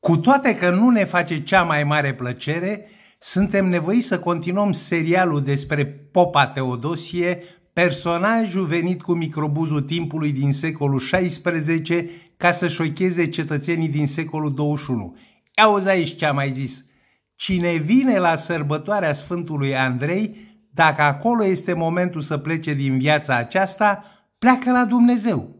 Cu toate că nu ne face cea mai mare plăcere, suntem nevoiți să continuăm serialul despre Popa Teodosie, personajul venit cu microbuzul timpului din secolul XVI ca să șocheze cetățenii din secolul XXI. Auzi aici ce am mai zis. Cine vine la sărbătoarea Sfântului Andrei, dacă acolo este momentul să plece din viața aceasta, pleacă la Dumnezeu.